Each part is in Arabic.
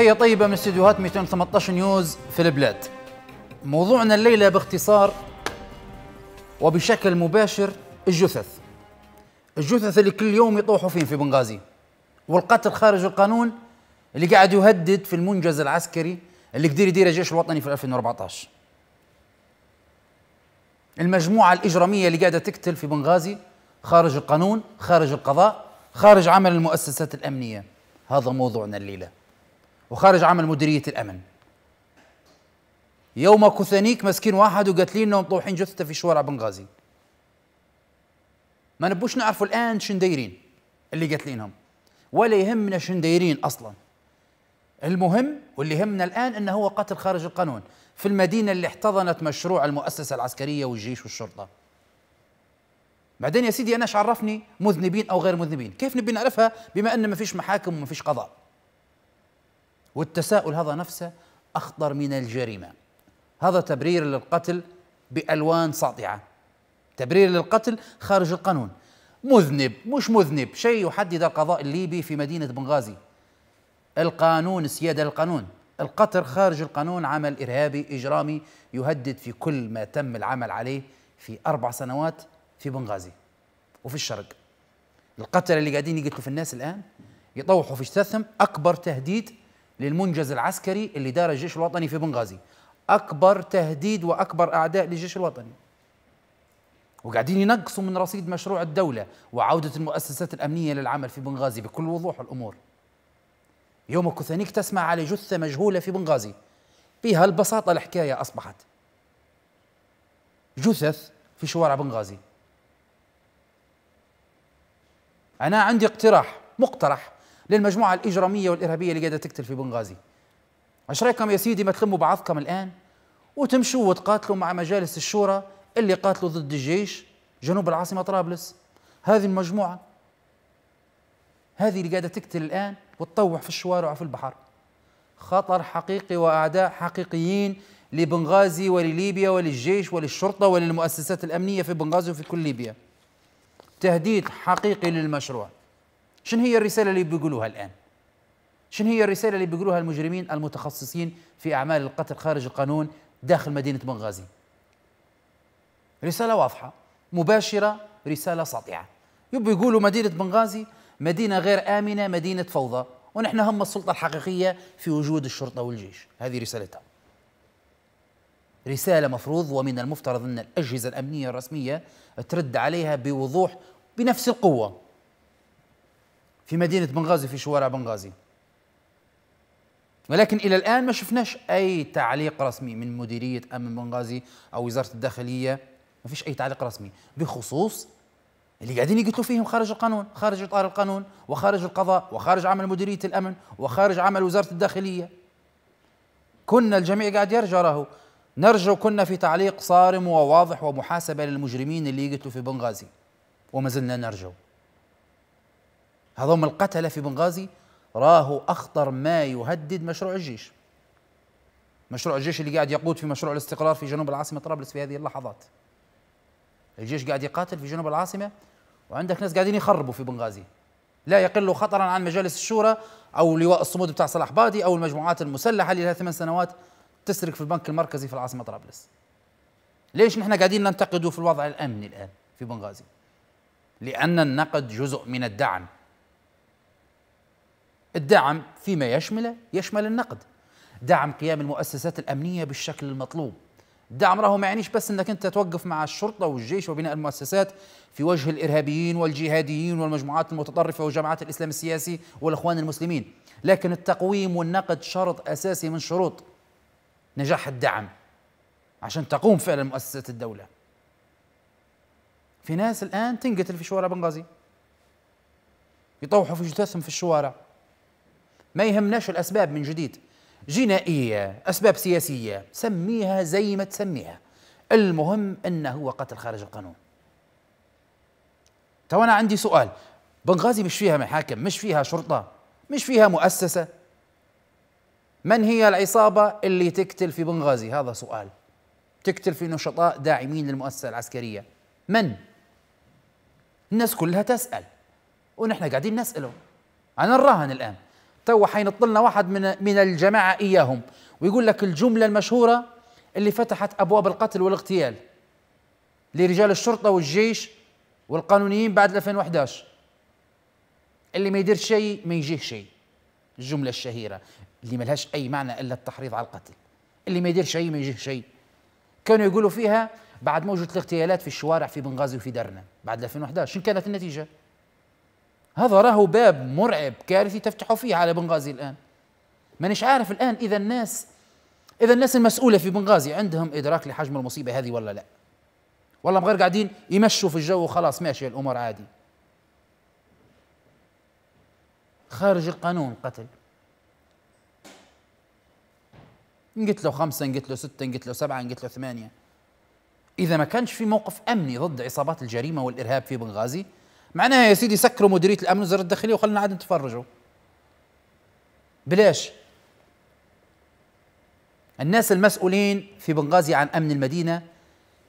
تحية طيبة من استديوهات 218 نيوز في البلاد. موضوعنا الليلة باختصار وبشكل مباشر الجثث. الجثث اللي كل يوم يطوحوا فين في بنغازي. والقتل خارج القانون اللي قاعد يهدد في المنجز العسكري اللي قدر يديره الجيش الوطني في 2014. المجموعة الإجرامية اللي قاعدة تقتل في بنغازي خارج القانون، خارج القضاء، خارج عمل المؤسسات الأمنية. هذا موضوعنا الليله وخارج عمل مديريه الامن يوم كثنيك مسكين واحد وقتلين انهم طوحين جثته في شوارع بنغازي ما نبوش نعرفوا الان شن دايرين اللي قاتلينهم ولا يهمنا شن دايرين اصلا المهم واللي يهمنا الان انه هو قتل خارج القانون في المدينه اللي احتضنت مشروع المؤسسه العسكريه والجيش والشرطه بعدين يا سيدي انا عرفني مذنبين او غير مذنبين كيف نبي نعرفها بما ان ما فيش محاكم وما فيش قضاء والتساؤل هذا نفسه أخطر من الجريمة هذا تبرير للقتل بألوان ساطعة تبرير للقتل خارج القانون مذنب مش مذنب شيء يحدد القضاء الليبي في مدينة بنغازي القانون سيادة القانون القتل خارج القانون عمل إرهابي إجرامي يهدد في كل ما تم العمل عليه في أربع سنوات في بنغازي وفي الشرق القتلة اللي قاعدين يقتلوا في الناس الآن يطوحوا في جثثهم أكبر تهديد للمنجز العسكري اللي دار الجيش الوطني في بنغازي أكبر تهديد وأكبر أعداء للجيش الوطني وقاعدين ينقصوا من رصيد مشروع الدولة وعودة المؤسسات الأمنية للعمل في بنغازي بكل وضوح الأمور يومك وثانيك تسمع على جثة مجهولة في بنغازي بها البساطة الحكاية أصبحت جثث في شوارع بنغازي أنا عندي اقتراح مقترح للمجموعة الإجرامية والإرهابية اللي قاعدة تقتل في بنغازي ايش رايكم يا سيدي ما تلموا بعضكم الآن وتمشوا وتقاتلوا مع مجالس الشورى اللي قاتلوا ضد الجيش جنوب العاصمة طرابلس هذه المجموعة هذه اللي قاعدة تقتل الآن وتطوح في الشوارع وفي البحر خطر حقيقي وأعداء حقيقيين لبنغازي ولليبيا وللجيش وللشرطة وللمؤسسات الأمنية في بنغازي وفي كل ليبيا تهديد حقيقي للمشروع شنو هي الرسالة اللي بيقولوها الآن؟ شنو هي الرسالة اللي بيقولوها المجرمين المتخصصين في أعمال القتل خارج القانون داخل مدينة بنغازي؟ رسالة واضحة مباشرة رسالة ساطعة يبوا يقولوا مدينة بنغازي مدينة غير آمنة مدينة فوضى ونحن هم السلطة الحقيقية في وجود الشرطة والجيش هذه رسالتها رسالة مفروض ومن المفترض أن الأجهزة الأمنية الرسمية ترد عليها بوضوح بنفس القوة في مدينة بنغازي في شوارع بنغازي ولكن إلى الآن ما شفناش أي تعليق رسمي من مديرية أمن بنغازي أو وزارة الداخلية ما فيش أي تعليق رسمي بخصوص اللي قاعدين يقتلوا فيهم خارج القانون خارج إطار القانون وخارج القضاء وخارج عمل مديرية الأمن وخارج عمل وزارة الداخلية كنا الجميع قاعد يرجع راهو نرجو كنا في تعليق صارم وواضح ومحاسبة للمجرمين اللي يقتلوا في بنغازي وما زلنا نرجو هذوم القتلة في بنغازي راهو أخطر ما يهدد مشروع الجيش مشروع الجيش اللي قاعد يقود في مشروع الاستقرار في جنوب العاصمة طرابلس في هذه اللحظات الجيش قاعد يقاتل في جنوب العاصمة وعندك ناس قاعدين يخربوا في بنغازي لا يقل خطرا عن مجالس الشورى أو لواء الصمود بتاع صلاح بادي أو المجموعات المسلحة اللي لها ثمان سنوات تسرق في البنك المركزي في العاصمة طرابلس ليش نحن قاعدين ننتقده في الوضع الأمني الآن في بنغازي لأن النقد جزء من الدعم الدعم فيما يشمله يشمل النقد دعم قيام المؤسسات الأمنية بالشكل المطلوب الدعم راهو ما يعنيش بس انك انت توقف مع الشرطه والجيش وبناء المؤسسات في وجه الارهابيين والجهاديين والمجموعات المتطرفه وجماعات الاسلام السياسي والاخوان المسلمين، لكن التقويم والنقد شرط اساسي من شروط نجاح الدعم عشان تقوم فعلا مؤسسات الدوله. في ناس الان تنقتل في شوارع بنغازي. يطوحوا في جثثهم في الشوارع ما يهمناش الأسباب من جديد جنائية أسباب سياسية سميها زي ما تسميها المهم أنه هو قتل خارج القانون تو أنا عندي سؤال بنغازي مش فيها محاكم مش فيها شرطة مش فيها مؤسسة من هي العصابة اللي تقتل في بنغازي هذا سؤال تقتل في نشطاء داعمين للمؤسسة العسكرية من؟ الناس كلها تسأل ونحن قاعدين نسأله عن الراهن الآن تو حينط لنا واحد من من الجماعه اياهم ويقول لك الجمله المشهوره اللي فتحت ابواب القتل والاغتيال لرجال الشرطه والجيش والقانونيين بعد 2011 اللي ما يدير شيء ما يجيه شيء الجمله الشهيره اللي ما لهاش اي معنى الا التحريض على القتل اللي ما يدير شيء ما يجيه شيء كانوا يقولوا فيها بعد موجة الاغتيالات في الشوارع في بنغازي وفي درنا بعد 2011 شنو كانت النتيجة؟ هذا راهو باب مرعب كارثي تفتحوا فيه على بنغازي الآن مانيش عارف الآن إذا الناس إذا الناس المسؤولة في بنغازي عندهم إدراك لحجم المصيبة هذه ولا لا والله غير قاعدين يمشوا في الجو وخلاص ماشية الأمور عادي خارج القانون قتل نقتلوا خمسة نقتلوا ستة نقتلوا سبعة نقتلوا ثمانية إذا ما كانش في موقف أمني ضد عصابات الجريمة والإرهاب في بنغازي معناها يا سيدي سكروا مديريه الامن وزاره الداخليه وخلنا عاد نتفرجوا بلاش الناس المسؤولين في بنغازي عن امن المدينه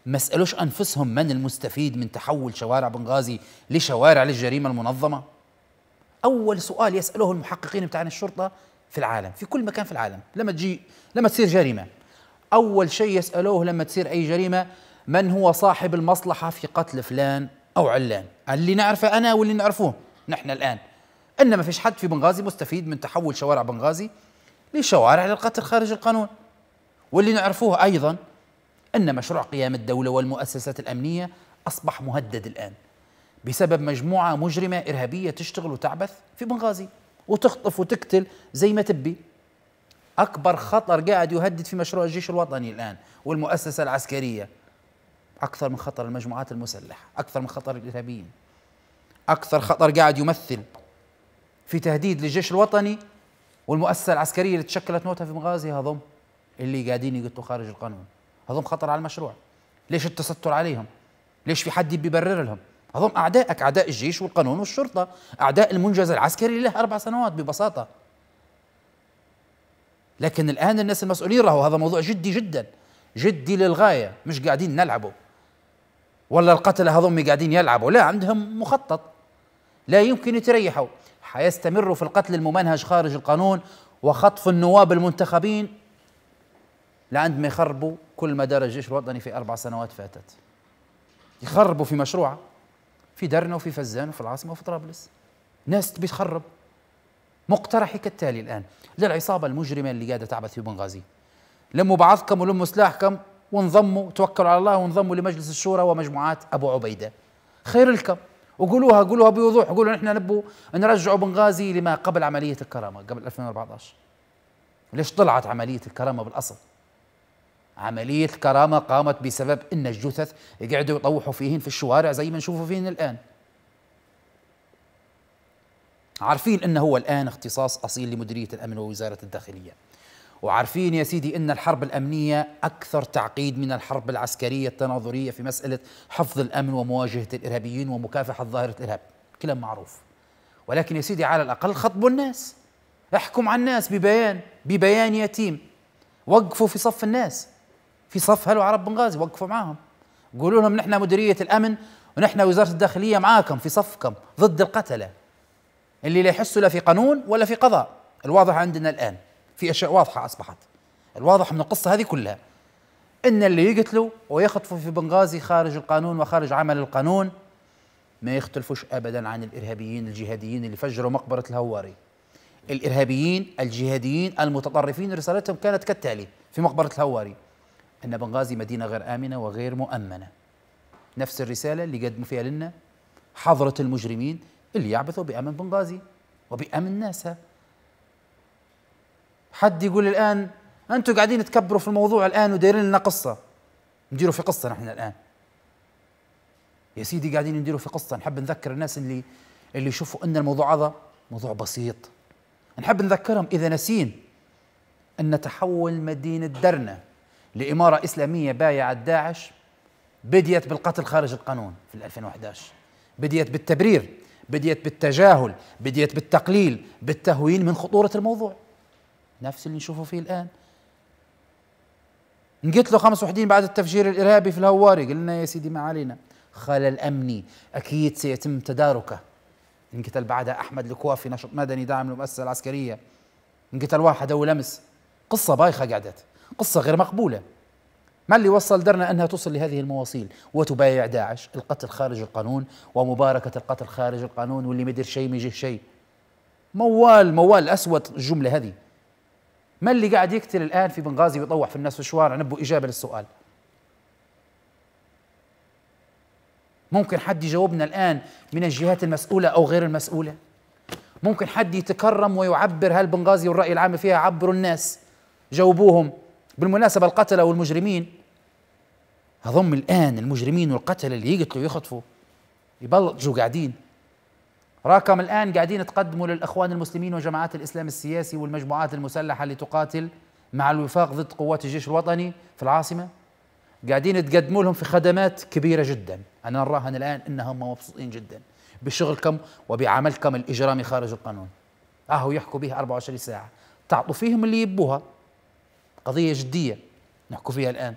ما سالوش انفسهم من المستفيد من تحول شوارع بنغازي لشوارع للجريمه المنظمه اول سؤال يساله المحققين بتاعنا الشرطه في العالم في كل مكان في العالم لما تجي لما تصير جريمه اول شيء يسالوه لما تصير اي جريمه من هو صاحب المصلحه في قتل فلان او علان اللي نعرفه أنا واللي نعرفوه نحن الآن أن ما فيش حد في بنغازي مستفيد من تحول شوارع بنغازي لشوارع للقتل خارج القانون واللي نعرفوه أيضا أن مشروع قيام الدولة والمؤسسات الأمنية أصبح مهدد الآن بسبب مجموعة مجرمة إرهابية تشتغل وتعبث في بنغازي وتخطف وتقتل زي ما تبي أكبر خطر قاعد يهدد في مشروع الجيش الوطني الآن والمؤسسة العسكرية أكثر من خطر المجموعات المسلحة أكثر من خطر الإرهابيين أكثر خطر قاعد يمثل في تهديد للجيش الوطني والمؤسسة العسكرية اللي تشكلت نوتها في مغازي هذم اللي قاعدين يقطوا خارج القانون هذم خطر على المشروع ليش التستر عليهم ليش في حد بيبرر لهم هذم أعدائك أعداء الجيش والقانون والشرطة أعداء المنجز العسكري اللي له أربع سنوات ببساطة لكن الآن الناس المسؤولين راهو هذا موضوع جدي جدا جدي للغاية مش قاعدين نلعبه ولا القتلة هذوم قاعدين يلعبوا لا عندهم مخطط لا يمكن يتريحوا حيستمروا في القتل الممنهج خارج القانون وخطف النواب المنتخبين لعند ما يخربوا كل مدار الجيش الوطني في أربع سنوات فاتت يخربوا في مشروعه في درنا وفي فزان وفي العاصمة وفي طرابلس ناس تبي تخرب مقترحي كالتالي الآن للعصابة المجرمة اللي قاعدة تعبث في بنغازي لموا بعضكم ولموا سلاحكم وانضموا توكلوا على الله وانضموا لمجلس الشورى ومجموعات أبو عبيدة خير لكم وقولوها قولوها بوضوح قولوا نحن نبوا نرجعوا بنغازي لما قبل عملية الكرامة قبل 2014 ليش طلعت عملية الكرامة بالأصل عملية الكرامة قامت بسبب أن الجثث قعدوا يطوحوا فيهن في الشوارع زي ما نشوفوا فيهن الآن عارفين أنه هو الآن اختصاص أصيل لمديرية الأمن ووزارة الداخلية وعارفين يا سيدي ان الحرب الامنيه اكثر تعقيد من الحرب العسكريه التناظريه في مساله حفظ الامن ومواجهه الارهابيين ومكافحه ظاهره الارهاب كلام معروف ولكن يا سيدي على الاقل خطبوا الناس احكم على الناس ببيان ببيان يتيم وقفوا في صف الناس في صف هلو عرب بن غازي وقفوا معاهم قولوا لهم نحن مديريه الامن ونحن وزاره الداخليه معاكم في صفكم ضد القتله اللي لا يحسوا لا في قانون ولا في قضاء الواضح عندنا الان في اشياء واضحه اصبحت الواضح من القصه هذه كلها ان اللي يقتلوا ويخطفوا في بنغازي خارج القانون وخارج عمل القانون ما يختلفوش ابدا عن الارهابيين الجهاديين اللي فجروا مقبره الهواري الارهابيين الجهاديين المتطرفين رسالتهم كانت كالتالي في مقبره الهواري ان بنغازي مدينه غير امنه وغير مؤمنه نفس الرساله اللي قدموا فيها لنا حضره المجرمين اللي يعبثوا بامن بنغازي وبامن ناسها حد يقول الآن أنتم قاعدين تكبروا في الموضوع الآن ودايرين لنا قصة نديروا في قصة نحن الآن يا سيدي قاعدين نديروا في قصة نحب نذكر الناس اللي اللي يشوفوا أن الموضوع هذا موضوع بسيط نحب نذكرهم إذا نسين أن تحول مدينة درنا لإمارة إسلامية بايعت داعش بديت بالقتل خارج القانون في 2011 بديت بالتبرير بديت بالتجاهل بديت بالتقليل بالتهوين من خطورة الموضوع نفس اللي نشوفه فيه الآن نقتلوا خمس وحدين بعد التفجير الإرهابي في الهواري قلنا يا سيدي ما علينا خلل أمني أكيد سيتم تداركه انقتل بعدها أحمد الكوافي نشط مدني داعم للمؤسسة العسكرية انقتل واحد أول أمس قصة بايخة قعدت قصة غير مقبولة ما اللي وصل درنا أنها تصل لهذه المواصيل وتبايع داعش القتل خارج القانون ومباركة القتل خارج القانون واللي مدير شيء ما يجيه شيء موال موال أسود الجملة هذه ما اللي قاعد يقتل الآن في بنغازي ويطوح في الناس في الشوارع نبوا إجابة للسؤال ممكن حد يجاوبنا الآن من الجهات المسؤولة أو غير المسؤولة ممكن حد يتكرم ويعبر هل بنغازي والرأي العام فيها عبروا الناس جاوبوهم بالمناسبة القتلة والمجرمين هضم الآن المجرمين والقتلة اللي يقتلوا ويخطفوا يبلطجوا قاعدين راكم الآن قاعدين تقدموا للإخوان المسلمين وجماعات الإسلام السياسي والمجموعات المسلحة اللي تقاتل مع الوفاق ضد قوات الجيش الوطني في العاصمة قاعدين تقدموا لهم في خدمات كبيرة جدا أنا نراهن الآن أنهم مبسوطين جدا بشغلكم وبعملكم الإجرامي خارج القانون أهو يحكوا به 24 ساعة تعطوا فيهم اللي يبوها قضية جدية نحكوا فيها الآن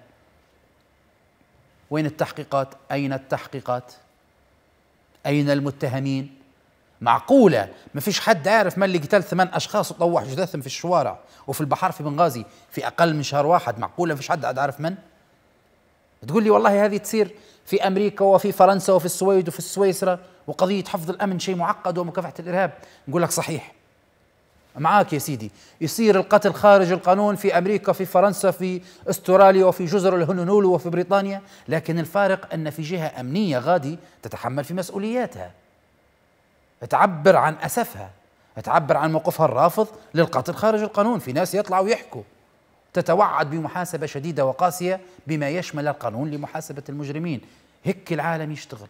وين التحقيقات؟ أين التحقيقات؟ أين المتهمين؟ معقولة ما فيش حد عارف من اللي قتل ثمان أشخاص وطوح جثثهم في الشوارع وفي البحر في بنغازي في أقل من شهر واحد معقولة ما فيش حد عارف من تقول لي والله هذه تصير في أمريكا وفي فرنسا وفي السويد وفي السويسرا وقضية حفظ الأمن شيء معقد ومكافحة الإرهاب نقول لك صحيح معاك يا سيدي يصير القتل خارج القانون في أمريكا في فرنسا في أستراليا وفي جزر الهنونولو وفي بريطانيا لكن الفارق أن في جهة أمنية غادي تتحمل في مسؤولياتها تعبر عن أسفها تعبر عن موقفها الرافض للقتل خارج القانون في ناس يطلعوا يحكوا تتوعد بمحاسبة شديدة وقاسية بما يشمل القانون لمحاسبة المجرمين هيك العالم يشتغل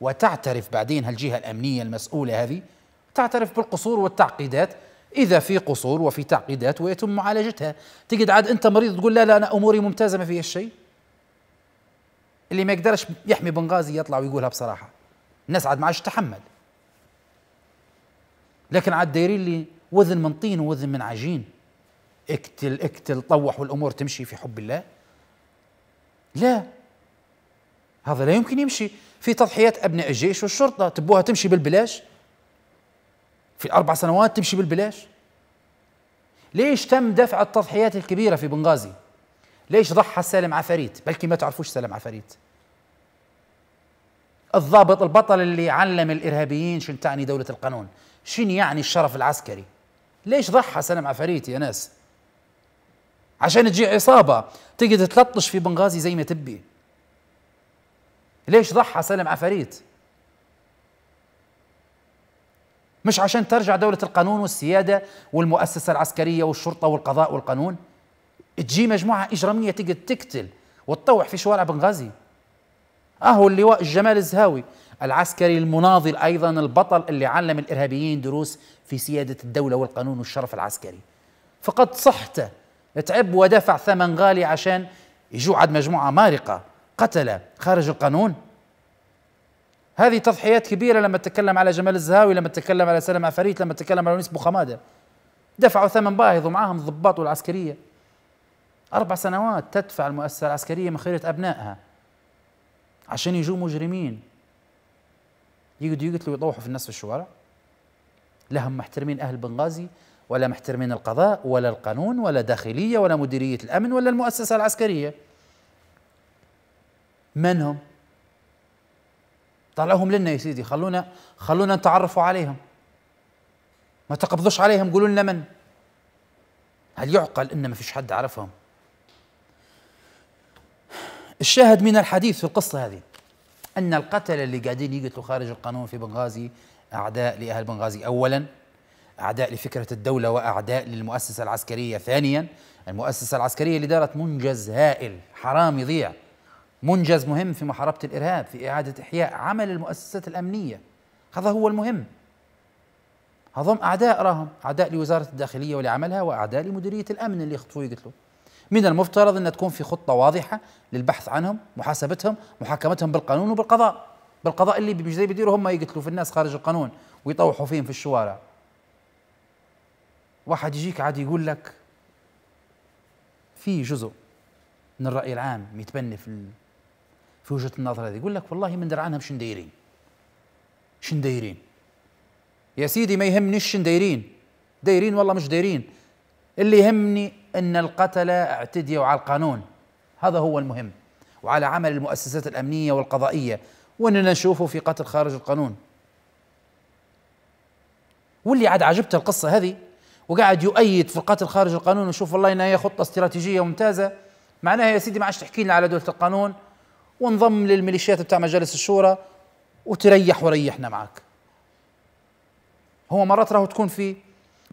وتعترف بعدين هالجهة الأمنية المسؤولة هذه تعترف بالقصور والتعقيدات إذا في قصور وفي تعقيدات ويتم معالجتها تجد عاد أنت مريض تقول لا لا أنا أموري ممتازة ما فيها شيء اللي ما يقدرش يحمي بنغازي يطلع ويقولها بصراحة الناس عاد ما عادش تتحمل لكن عاد دايرين لي وذن من طين ووذن من عجين اكتل اكتل طوح والامور تمشي في حب الله لا هذا لا يمكن يمشي في تضحيات ابناء الجيش والشرطه تبوها تمشي بالبلاش في اربع سنوات تمشي بالبلاش ليش تم دفع التضحيات الكبيره في بنغازي ليش ضحى سالم عفاريت بلكي ما تعرفوش سالم عفاريت الضابط البطل اللي علم الارهابيين شنو تعني دوله القانون شنو يعني الشرف العسكري ليش ضحى سلم عفاريت يا ناس عشان تجي عصابه تقعد تلطش في بنغازي زي ما تبي ليش ضحى سلم عفاريت مش عشان ترجع دولة القانون والسيادة والمؤسسة العسكرية والشرطة والقضاء والقانون تجي مجموعة إجرامية تقعد تقتل وتطوح في شوارع بنغازي أهو اللواء جمال الزهاوي العسكري المناضل أيضا البطل اللي علم الإرهابيين دروس في سيادة الدولة والقانون والشرف العسكري فقد صحته تعب ودفع ثمن غالي عشان يجوا عد مجموعة مارقة قتلة خارج القانون هذه تضحيات كبيرة لما تتكلم على جمال الزهاوي لما تتكلم على سلام عفاريت لما تتكلم على بو خمادة دفعوا ثمن باهظ ومعاهم الضباط والعسكرية أربع سنوات تدفع المؤسسة العسكرية من خيرة أبنائها عشان يجوا مجرمين يقدروا يقتلوا ويطوحوا في الناس في الشوارع لا هم محترمين أهل بنغازي ولا محترمين القضاء ولا القانون ولا داخلية ولا مديرية الأمن ولا المؤسسة العسكرية من هم؟ طلعوهم لنا يا سيدي خلونا خلونا نتعرفوا عليهم ما تقبضوش عليهم قولوا لنا من هل يعقل ان ما فيش حد عرفهم الشاهد من الحديث في القصة هذه أن القتلة اللي قاعدين يقتلوا خارج القانون في بنغازي أعداء لأهل بنغازي أولا أعداء لفكرة الدولة وأعداء للمؤسسة العسكرية ثانيا المؤسسة العسكرية اللي دارت منجز هائل حرام يضيع منجز مهم في محاربة الإرهاب في إعادة إحياء عمل المؤسسات الأمنية هذا هو المهم هذم أعداء راهم أعداء لوزارة الداخلية ولعملها وأعداء لمديرية الأمن اللي يخطفوه يقتلوا من المفترض أن تكون في خطة واضحة للبحث عنهم محاسبتهم محاكمتهم بالقانون وبالقضاء بالقضاء اللي زي بيديروا هم يقتلوا في الناس خارج القانون ويطوحوا فيهم في الشوارع واحد يجيك عاد يقول لك في جزء من الرأي العام يتبنى في في وجهة النظر هذه يقول لك والله من درعانهم شن دايرين شن دايرين يا سيدي ما يهمنيش شن دايرين دايرين والله مش دايرين اللي يهمني ان القتلة اعتديوا على القانون هذا هو المهم وعلى عمل المؤسسات الامنيه والقضائيه واننا نشوفه في قتل خارج القانون واللي عاد عجبته القصه هذه وقاعد يؤيد في القتل خارج القانون ويشوف والله انها هي خطه استراتيجيه ممتازه معناها يا سيدي ما عادش تحكي لنا على دوله القانون وانضم للميليشيات بتاع مجالس الشورى وتريح وريحنا معك هو مرات راهو تكون في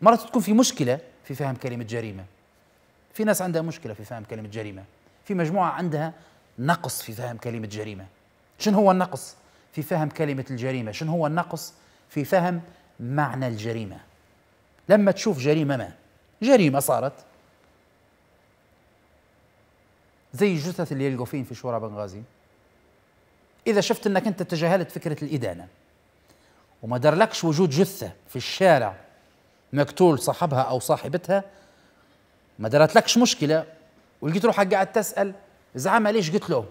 مرات تكون في مشكله في فهم كلمة جريمة في ناس عندها مشكلة في فهم كلمة جريمة في مجموعة عندها نقص في فهم كلمة جريمة شن هو النقص في فهم كلمة الجريمة شن هو النقص في فهم معنى الجريمة لما تشوف جريمة ما جريمة صارت زي الجثث اللي يلقوا فين في شورى بنغازي إذا شفت أنك أنت تجاهلت فكرة الإدانة وما دارلكش وجود جثة في الشارع مقتول صاحبها او صاحبتها ما لكش مشكله ولقيت روحك قاعد تسال زعما ليش قلت شن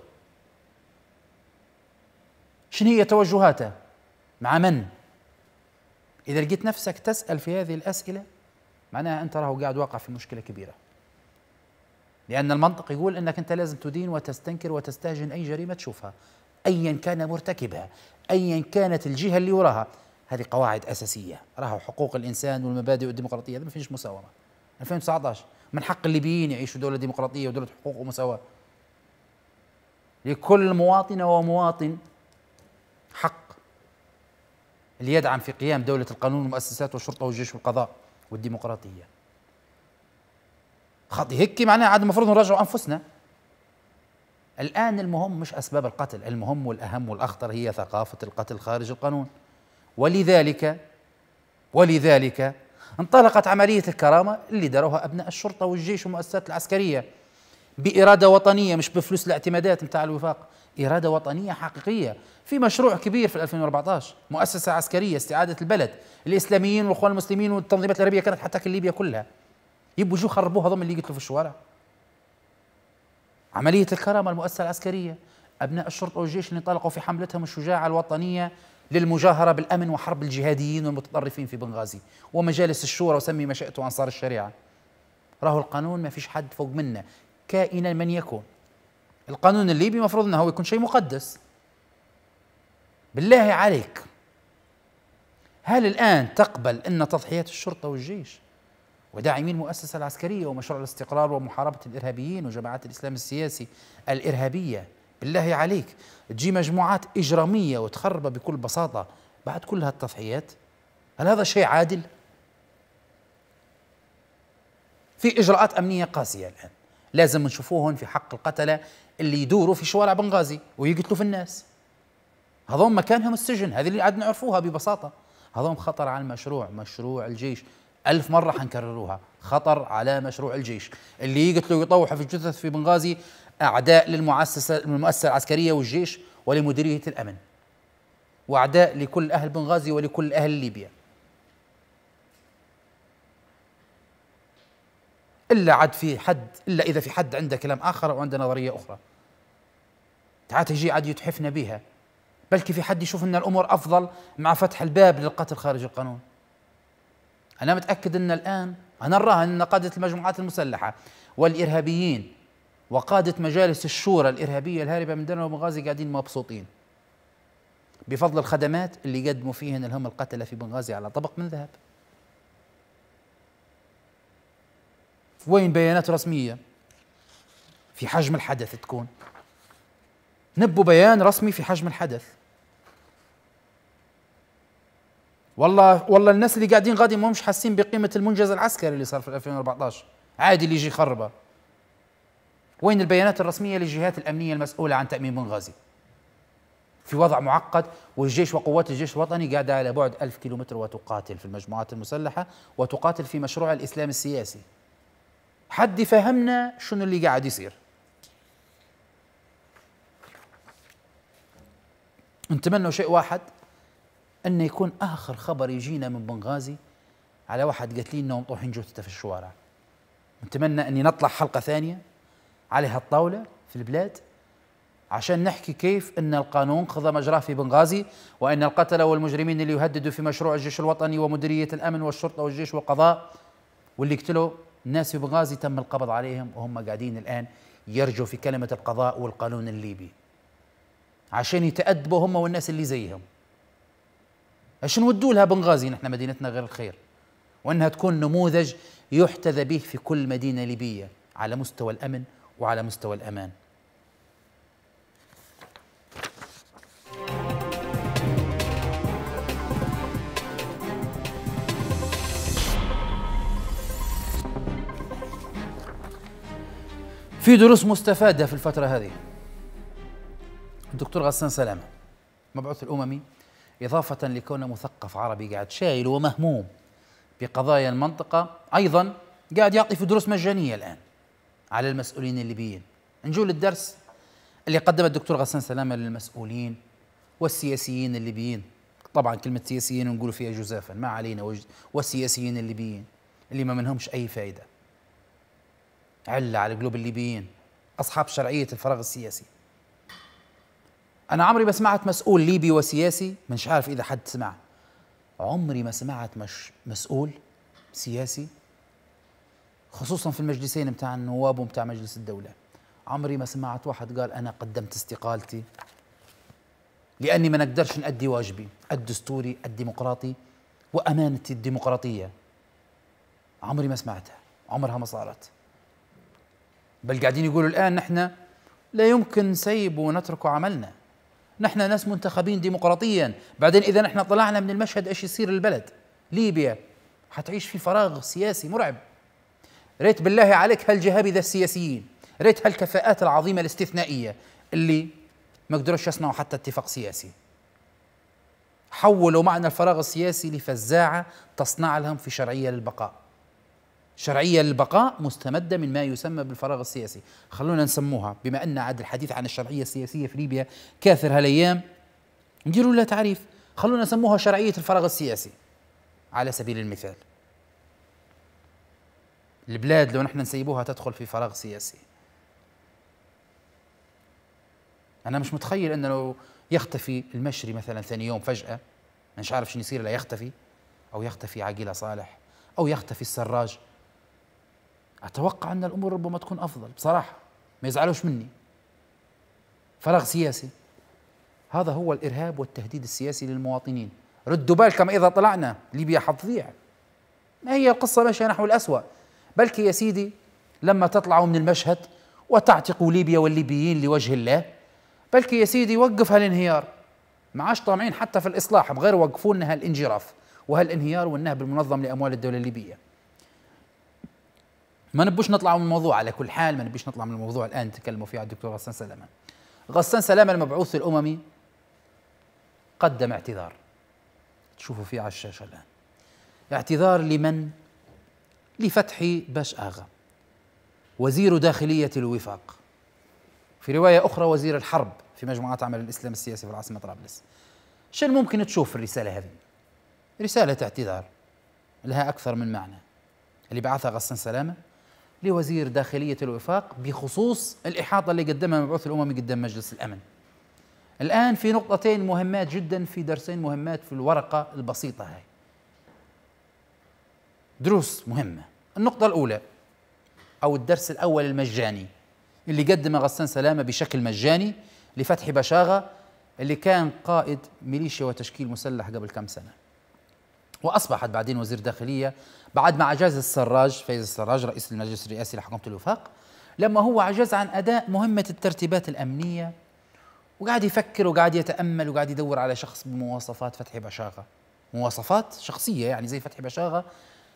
شنو هي توجهاته مع من اذا لقيت نفسك تسال في هذه الاسئله معناها انت راهو قاعد واقع في مشكله كبيره لان المنطق يقول انك انت لازم تدين وتستنكر وتستهجن اي جريمه تشوفها ايا كان مرتكبها ايا كانت الجهه اللي وراها هذه قواعد اساسيه راهو حقوق الانسان والمبادئ الديمقراطيه هذا ما فيش مساومه 2019 من حق الليبيين يعيشوا دوله ديمقراطيه ودوله حقوق ومساواه لكل مواطنه ومواطن حق اللي يدعم في قيام دوله القانون والمؤسسات والشرطه والجيش والقضاء والديمقراطيه خاطي هيك معناها عاد المفروض نراجعوا انفسنا الان المهم مش اسباب القتل المهم والاهم والاخطر هي ثقافه القتل خارج القانون ولذلك ولذلك انطلقت عملية الكرامة اللي داروها أبناء الشرطة والجيش والمؤسسات العسكرية بإرادة وطنية مش بفلوس الاعتمادات متاع الوفاق إرادة وطنية حقيقية في مشروع كبير في 2014 مؤسسة عسكرية استعادة البلد الإسلاميين والإخوان المسلمين والتنظيمات العربية كانت حتى ليبيا كلها يبوا جو خربوها ضمن اللي قتلوا في الشوارع عملية الكرامة المؤسسة العسكرية أبناء الشرطة والجيش اللي انطلقوا في حملتهم الشجاعة الوطنية للمجاهرة بالأمن وحرب الجهاديين والمتطرفين في بنغازي ومجالس الشورى وسمي ما شئت وأنصار الشريعة راهو القانون ما فيش حد فوق منا كائنا من يكون القانون الليبي المفروض أنه هو يكون شيء مقدس بالله عليك هل الآن تقبل أن تضحيات الشرطة والجيش وداعمين المؤسسة العسكرية ومشروع الاستقرار ومحاربة الإرهابيين وجماعات الإسلام السياسي الإرهابية بالله عليك تجي مجموعات إجرامية وتخربها بكل بساطة بعد كل هالتضحيات هل هذا شيء عادل؟ في إجراءات أمنية قاسية الآن لازم نشوفوهم في حق القتلة اللي يدوروا في شوارع بنغازي ويقتلوا في الناس هذوم مكانهم السجن هذه اللي عاد نعرفوها ببساطة هذوم خطر على المشروع مشروع الجيش ألف مرة حنكرروها خطر على مشروع الجيش اللي يقتلوا ويطوحوا في الجثث في بنغازي أعداء للمؤسسة المؤسسة العسكرية والجيش ولمديرية الأمن وأعداء لكل أهل بنغازي ولكل أهل ليبيا إلا عاد في حد إلا إذا في حد عنده كلام آخر أو عنده نظرية أخرى تعال تجي عاد يتحفنا بها بلكي في حد يشوف أن الأمور أفضل مع فتح الباب للقتل خارج القانون أنا متأكد أن الآن أنا نراها أن قادة المجموعات المسلحة والإرهابيين وقادة مجالس الشورى الإرهابية الهاربة من درنا وبنغازي قاعدين مبسوطين بفضل الخدمات اللي قدموا فيهن الهم القتلة في بنغازي على طبق من ذهب وين بيانات رسمية في حجم الحدث تكون نبوا بيان رسمي في حجم الحدث والله والله الناس اللي قاعدين غادي ما همش حاسين بقيمه المنجز العسكري اللي صار في 2014 عادي اللي يجي يخربها وين البيانات الرسمية للجهات الأمنية المسؤولة عن تأمين بنغازي في وضع معقد والجيش وقوات الجيش الوطني قاعدة على بعد ألف كيلومتر وتقاتل في المجموعات المسلحة وتقاتل في مشروع الإسلام السياسي حد يفهمنا شنو اللي قاعد يصير نتمنى شيء واحد أن يكون آخر خبر يجينا من بنغازي على واحد قتلين نوم طوحين جثته في الشوارع نتمنى أني نطلع حلقة ثانية على هالطاولة في البلاد عشان نحكي كيف أن القانون خذ مجراه في بنغازي وأن القتلة والمجرمين اللي يهددوا في مشروع الجيش الوطني ومديرية الأمن والشرطة والجيش والقضاء واللي قتلوا الناس في بنغازي تم القبض عليهم وهم قاعدين الآن يرجوا في كلمة القضاء والقانون الليبي عشان يتأدبوا هم والناس اللي زيهم عشان نودوا لها بنغازي نحن مدينتنا غير الخير وانها تكون نموذج يحتذى به في كل مدينه ليبيه على مستوى الامن وعلى مستوى الأمان في دروس مستفادة في الفترة هذه الدكتور غسان سلامة مبعوث الأممي إضافة لكونه مثقف عربي قاعد شايل ومهموم بقضايا المنطقة أيضا قاعد يعطي في دروس مجانية الآن على المسؤولين الليبيين نجول للدرس اللي قدمه الدكتور غسان سلامه للمسؤولين والسياسيين الليبيين طبعا كلمه سياسيين نقول فيها جزافا ما علينا والسياسيين الليبيين اللي ما منهمش اي فائده عله على قلوب الليبيين اصحاب شرعيه الفراغ السياسي انا عمري ما سمعت مسؤول ليبي وسياسي مش عارف اذا حد سمع عمري ما سمعت مش مسؤول سياسي خصوصا في المجلسين بتاع النواب وبتاع مجلس الدولة عمري ما سمعت واحد قال أنا قدمت استقالتي لأني ما نقدرش نأدي واجبي الدستوري الديمقراطي وأمانتي الديمقراطية عمري ما سمعتها عمرها ما صارت بل قاعدين يقولوا الآن نحن لا يمكن نسيب ونترك عملنا نحن ناس منتخبين ديمقراطيا بعدين إذا نحن طلعنا من المشهد إيش يصير البلد ليبيا حتعيش في فراغ سياسي مرعب ريت بالله عليك هالجهابذة السياسيين ريت هالكفاءات العظيمة الاستثنائية اللي ما قدروش يصنعوا حتى اتفاق سياسي حولوا معنى الفراغ السياسي لفزاعة تصنع لهم في شرعية للبقاء شرعية للبقاء مستمدة من ما يسمى بالفراغ السياسي خلونا نسموها بما أن عاد الحديث عن الشرعية السياسية في ليبيا كاثر هالأيام نديروا لها تعريف خلونا نسموها شرعية الفراغ السياسي على سبيل المثال البلاد لو نحن نسيبوها تدخل في فراغ سياسي انا مش متخيل انه لو يختفي المشري مثلا ثاني يوم فجاه مش عارف شنو يصير لا يختفي او يختفي عقيله صالح او يختفي السراج اتوقع ان الامور ربما تكون افضل بصراحه ما يزعلوش مني فراغ سياسي هذا هو الارهاب والتهديد السياسي للمواطنين ردوا بالكم اذا طلعنا ليبيا حتضيع ما هي القصه ماشيه نحو الاسوأ بلكي يا سيدي لما تطلعوا من المشهد وتعتقوا ليبيا والليبيين لوجه الله بلكي يا سيدي وقف هالانهيار ما عادش طامعين حتى في الاصلاح بغير وقفوا لنا هالانجراف وهالانهيار والنهب المنظم لاموال الدوله الليبيه ما نبوش نطلع من الموضوع على كل حال ما نبيش نطلع من الموضوع الان تكلموا فيه الدكتور غسان سلامه غسان سلامه المبعوث الاممي قدم اعتذار تشوفوا فيه على الشاشه الان اعتذار لمن لفتحي باش آغا وزير داخلية الوفاق في رواية أخرى وزير الحرب في مجموعة عمل الإسلام السياسي في العاصمة طرابلس شنو ممكن تشوف الرسالة هذه رسالة اعتذار لها أكثر من معنى اللي بعثها غسان سلامة لوزير داخلية الوفاق بخصوص الإحاطة اللي قدمها مبعوث الأممي قدام مجلس الأمن الآن في نقطتين مهمات جدا في درسين مهمات في الورقة البسيطة هاي دروس مهمة النقطة الأولى أو الدرس الأول المجاني اللي قدمه غسان سلامة بشكل مجاني لفتحي بشاغة اللي كان قائد ميليشيا وتشكيل مسلح قبل كم سنة وأصبحت بعدين وزير داخلية بعد ما عجز السراج فايز السراج رئيس المجلس الرئاسي لحكومة الوفاق لما هو عجز عن أداء مهمة الترتيبات الأمنية وقاعد يفكر وقاعد يتأمل وقاعد يدور على شخص بمواصفات فتحي بشاغة مواصفات شخصية يعني زي فتحي بشاغة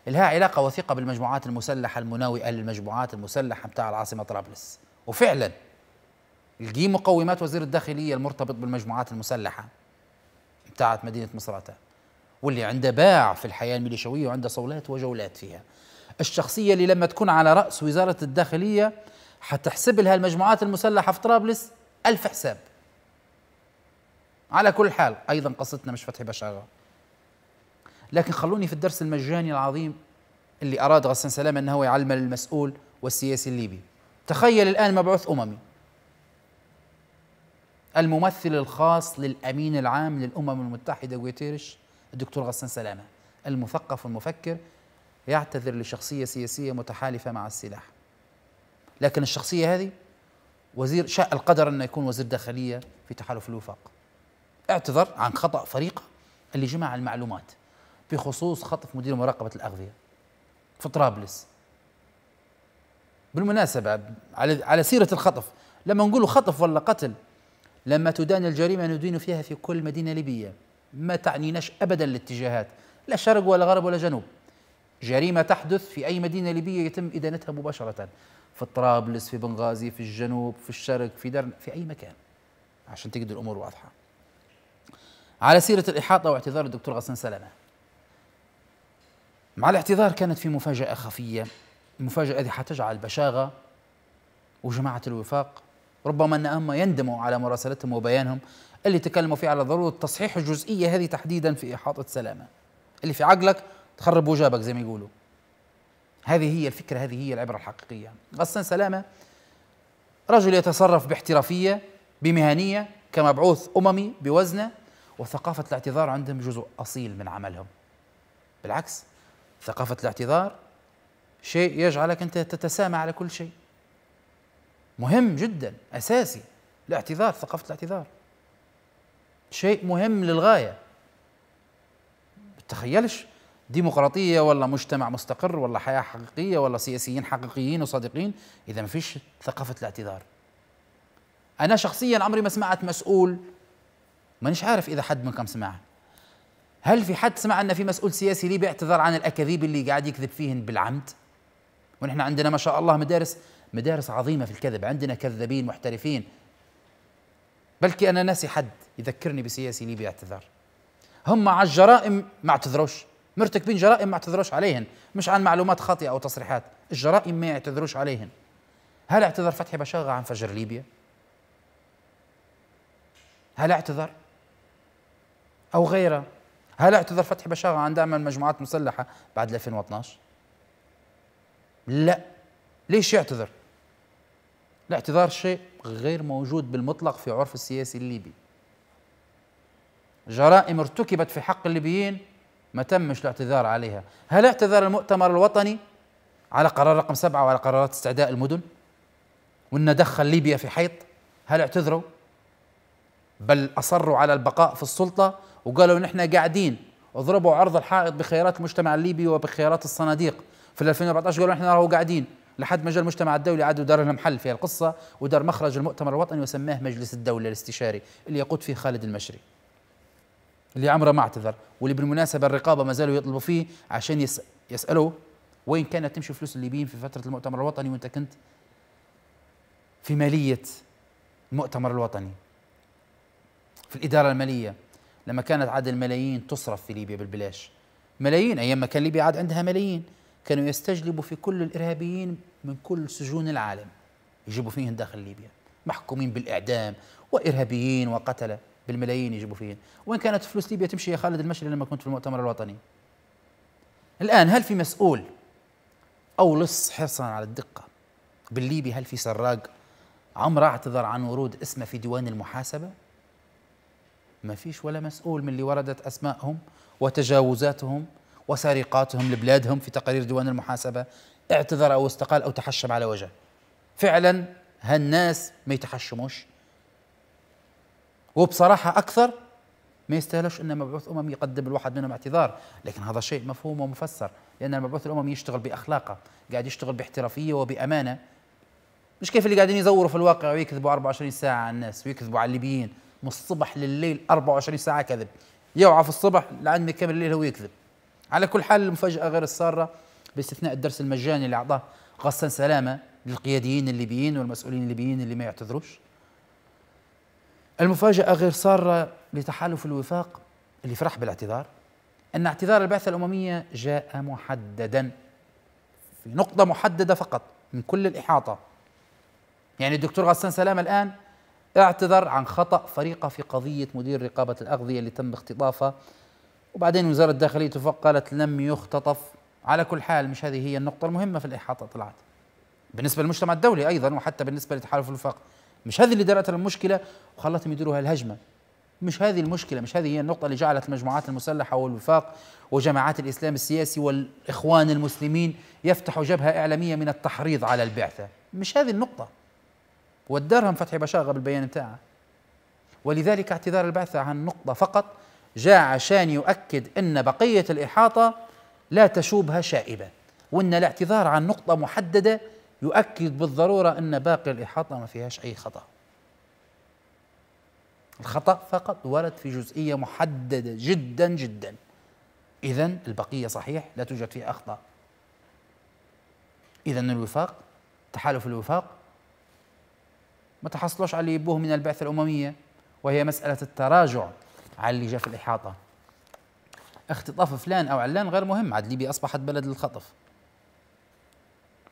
لها علاقه وثيقه بالمجموعات المسلحه المناوئه للمجموعات المسلحه بتاع العاصمه طرابلس وفعلا لقي مقومات وزير الداخليه المرتبط بالمجموعات المسلحه بتاعت مدينه مصراتة واللي عنده باع في الحياه الميليشويه وعنده صولات وجولات فيها الشخصيه اللي لما تكون على راس وزاره الداخليه حتحسب لها المجموعات المسلحه في طرابلس ألف حساب على كل حال ايضا قصتنا مش فتحي بشاغه لكن خلوني في الدرس المجاني العظيم اللي أراد غسان سلامة أنه يعلم المسؤول والسياسي الليبي تخيل الآن مبعوث أممي الممثل الخاص للأمين العام للأمم المتحدة غويتيرش الدكتور غسان سلامة المثقف المفكر يعتذر لشخصية سياسية متحالفة مع السلاح لكن الشخصية هذه وزير شاء القدر أن يكون وزير داخلية في تحالف الوفاق اعتذر عن خطأ فريقه اللي جمع المعلومات بخصوص خطف مدير مراقبة الأغذية في طرابلس بالمناسبة على سيرة الخطف لما نقول خطف ولا قتل لما تدان الجريمة ندين فيها في كل مدينة ليبية ما تعنيناش أبدا الاتجاهات لا شرق ولا غرب ولا جنوب جريمة تحدث في أي مدينة ليبية يتم إدانتها مباشرة في طرابلس في بنغازي في الجنوب في الشرق في درن في أي مكان عشان تجد الأمور واضحة على سيرة الإحاطة واعتذار الدكتور غسان سلامة مع الاعتذار كانت في مفاجأة خفية المفاجأة هذه حتجعل بشاغة وجماعة الوفاق ربما أن أما يندموا على مراسلتهم وبيانهم اللي تكلموا فيه على ضرورة تصحيح الجزئية هذه تحديدا في إحاطة سلامة اللي في عقلك تخرب وجابك زي ما يقولوا هذه هي الفكرة هذه هي العبرة الحقيقية غسان سلامة رجل يتصرف باحترافية بمهنية كمبعوث أممي بوزنه وثقافة الاعتذار عندهم جزء أصيل من عملهم بالعكس ثقافة الاعتذار شيء يجعلك أنت تتسامى على كل شيء مهم جدا أساسي الاعتذار ثقافة الاعتذار شيء مهم للغاية تخيلش ديمقراطية ولا مجتمع مستقر ولا حياة حقيقية ولا سياسيين حقيقيين وصادقين إذا ما فيش ثقافة الاعتذار أنا شخصيا عمري ما سمعت مسؤول مانيش عارف إذا حد منكم سمعها هل في حد سمع أن في مسؤول سياسي ليبي اعتذر عن الأكاذيب اللي قاعد يكذب فيهن بالعمد؟ ونحن عندنا ما شاء الله مدارس مدارس عظيمة في الكذب عندنا كذابين محترفين بلكي أنا ناسي حد يذكرني بسياسي ليبي اعتذر هم على الجرائم ما اعتذروش مرتكبين جرائم ما اعتذروش عليهن مش عن معلومات خاطئة أو تصريحات الجرائم ما يعتذروش عليهن هل اعتذر فتحي بشاغة عن فجر ليبيا؟ هل اعتذر؟ أو غيره هل اعتذر فتحي بشاغة عن دعم المجموعات المسلحة بعد 2012 لا ليش يعتذر الاعتذار شيء غير موجود بالمطلق في عرف السياسي الليبي جرائم ارتكبت في حق الليبيين ما تمش الاعتذار عليها هل اعتذر المؤتمر الوطني على قرار رقم سبعة وعلى قرارات استعداء المدن وأن دخل ليبيا في حيط هل اعتذروا بل أصروا على البقاء في السلطة وقالوا نحن قاعدين اضربوا عرض الحائط بخيارات المجتمع الليبي وبخيارات الصناديق في 2014 قالوا نحن راهو قاعدين لحد ما جاء المجتمع الدولي عاد ودار لهم حل في القصة ودار مخرج المؤتمر الوطني وسماه مجلس الدولة الاستشاري اللي يقود فيه خالد المشري اللي عمره ما اعتذر واللي بالمناسبة الرقابة ما زالوا يطلبوا فيه عشان يس يسألوا وين كانت تمشي فلوس الليبيين في فترة المؤتمر الوطني وانت كنت في مالية المؤتمر الوطني في الإدارة المالية لما كانت عاد الملايين تصرف في ليبيا بالبلاش ملايين أيام ما كان ليبيا عاد عندها ملايين كانوا يستجلبوا في كل الإرهابيين من كل سجون العالم يجيبوا فيهم داخل ليبيا محكومين بالإعدام وإرهابيين وقتلة بالملايين يجيبوا فيهم وين كانت فلوس ليبيا تمشي يا خالد المشري لما كنت في المؤتمر الوطني الآن هل في مسؤول أو لص حرصا على الدقة بالليبي هل في سراق عمره اعتذر عن ورود اسمه في ديوان المحاسبة ما فيش ولا مسؤول من اللي وردت أسمائهم وتجاوزاتهم وسرقاتهم لبلادهم في تقارير ديوان المحاسبة اعتذر أو استقال أو تحشم على وجه فعلا هالناس ما يتحشموش وبصراحة أكثر ما يستاهلوش أن مبعوث أمم يقدم الواحد منهم اعتذار لكن هذا شيء مفهوم ومفسر لأن المبعوث الأمم يشتغل بأخلاقه قاعد يشتغل باحترافية وبأمانة مش كيف اللي قاعدين يزوروا في الواقع ويكذبوا 24 ساعة على الناس ويكذبوا على الليبيين من الصبح لليل 24 ساعه كذب يوعى في الصبح لعند يكمل الليل هو يكذب على كل حال المفاجاه غير الساره باستثناء الدرس المجاني اللي اعطاه غسان سلامه للقياديين الليبيين والمسؤولين الليبيين اللي ما يعتذروش المفاجاه غير ساره لتحالف الوفاق اللي فرح بالاعتذار ان اعتذار البعثه الامميه جاء محددا في نقطه محدده فقط من كل الاحاطه يعني الدكتور غسان سلامه الان اعتذر عن خطأ فريقه في قضية مدير رقابة الأغذية اللي تم اختطافه وبعدين وزارة الداخلية تفق قالت لم يختطف على كل حال مش هذه هي النقطة المهمة في الإحاطة طلعت بالنسبة للمجتمع الدولي أيضا وحتى بالنسبة لتحالف الوفاق مش هذه اللي درت المشكلة وخلتهم يديروا هالهجمة مش هذه المشكلة مش هذه هي النقطة اللي جعلت المجموعات المسلحة والوفاق وجماعات الإسلام السياسي والإخوان المسلمين يفتحوا جبهة إعلامية من التحريض على البعثة مش هذه النقطة والدرهم فتحي بشار قبل البيان بتاعه ولذلك اعتذار البعثة عن نقطة فقط جاء عشان يؤكد أن بقية الإحاطة لا تشوبها شائبة وأن الاعتذار عن نقطة محددة يؤكد بالضرورة أن باقي الإحاطة ما فيهاش أي خطأ الخطأ فقط ورد في جزئية محددة جدا جدا إذا البقية صحيح لا توجد فيها أخطاء إذا الوفاق تحالف الوفاق ما تحصلوش على اللي يبوه من البعثة الأممية وهي مسألة التراجع على اللي جاء في الإحاطة اختطاف فلان أو علان غير مهم عاد ليبيا أصبحت بلد للخطف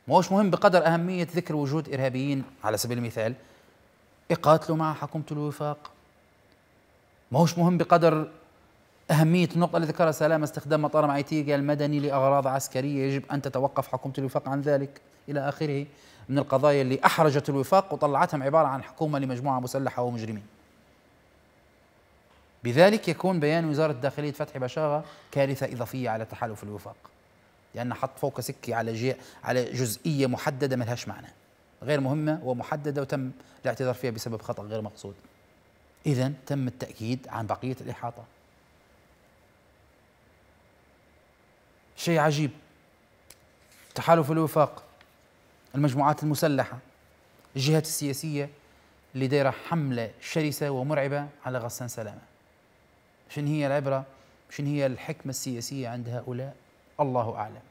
موش مهم بقدر أهمية ذكر وجود إرهابيين على سبيل المثال يقاتلوا مع حكومة الوفاق موش مهم بقدر أهمية النقطة التي ذكرها سلام استخدام مطار معيتيجا المدني لأغراض عسكرية يجب أن تتوقف حكومة الوفاق عن ذلك إلى آخره من القضايا اللي أحرجت الوفاق وطلعتهم عبارة عن حكومة لمجموعة مسلحة ومجرمين بذلك يكون بيان وزارة الداخلية فتحي بشاغة كارثة إضافية على تحالف الوفاق لأنه حط فوق سكي على جي على جزئية محددة ما لهاش معنى غير مهمة ومحددة وتم الاعتذار فيها بسبب خطأ غير مقصود إذا تم التأكيد عن بقية الإحاطة شيء عجيب تحالف الوفاق المجموعات المسلحة الجهات السياسية اللي دايرة حملة شرسة ومرعبة على غسان سلامة شن هي العبرة شن هي الحكمة السياسية عند هؤلاء الله أعلم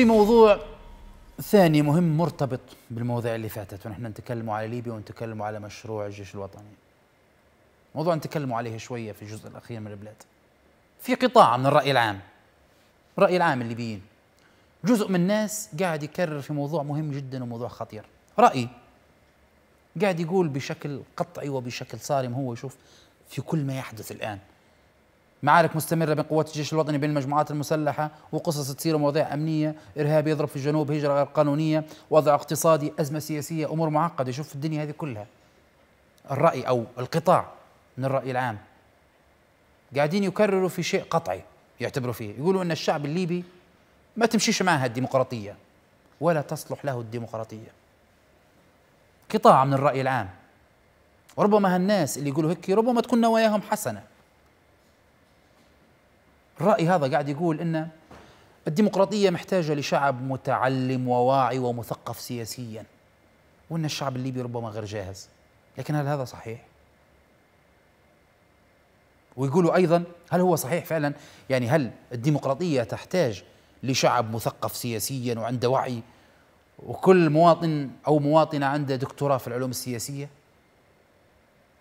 في موضوع ثاني مهم مرتبط بالمواضيع اللي فاتت ونحن نتكلم على ليبيا ونتكلم على مشروع الجيش الوطني موضوع نتكلم عليه شوية في الجزء الأخير من البلاد في قطاع من الرأي العام الرأي العام الليبيين جزء من الناس قاعد يكرر في موضوع مهم جدا وموضوع خطير رأي قاعد يقول بشكل قطعي وبشكل صارم هو يشوف في كل ما يحدث الآن معارك مستمرة بين قوات الجيش الوطني بين المجموعات المسلحة وقصص تصير مواضيع أمنية إرهاب يضرب في الجنوب هجرة غير قانونية وضع اقتصادي أزمة سياسية أمور معقدة شوف الدنيا هذه كلها الرأي أو القطاع من الرأي العام قاعدين يكرروا في شيء قطعي يعتبروا فيه يقولوا أن الشعب الليبي ما تمشيش معها الديمقراطية ولا تصلح له الديمقراطية قطاع من الرأي العام وربما هالناس اللي يقولوا هيك ربما تكون نواياهم حسنه الرأي هذا قاعد يقول أن الديمقراطية محتاجة لشعب متعلم وواعي ومثقف سياسيا وأن الشعب الليبي ربما غير جاهز لكن هل هذا صحيح؟ ويقولوا أيضا هل هو صحيح فعلا؟ يعني هل الديمقراطية تحتاج لشعب مثقف سياسيا وعنده وعي وكل مواطن أو مواطنة عنده دكتوراه في العلوم السياسية؟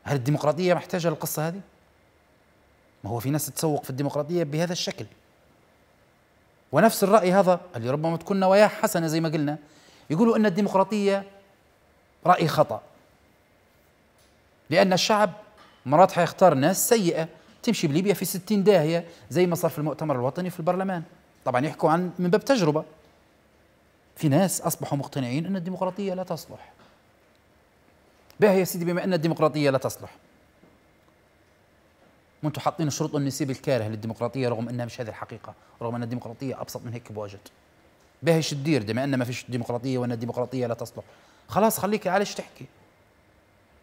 هل الديمقراطية محتاجة للقصة هذه؟ ما هو في ناس تتسوق في الديمقراطية بهذا الشكل ونفس الرأي هذا اللي ربما تكون نواياه حسنة زي ما قلنا يقولوا أن الديمقراطية رأي خطأ لأن الشعب مرات حيختار ناس سيئة تمشي بليبيا في ستين داهية زي ما صار في المؤتمر الوطني في البرلمان طبعا يحكوا عن من باب تجربة في ناس أصبحوا مقتنعين أن الديمقراطية لا تصلح به يا سيدي بما أن الديمقراطية لا تصلح وانتم حاطين الشروط انه الكاره للديمقراطيه رغم انها مش هذه الحقيقه رغم ان الديمقراطيه ابسط من هيك بواجد بهش تدير بما ان ما فيش ديمقراطيه وان الديمقراطيه لا تصلح خلاص خليك عليش تحكي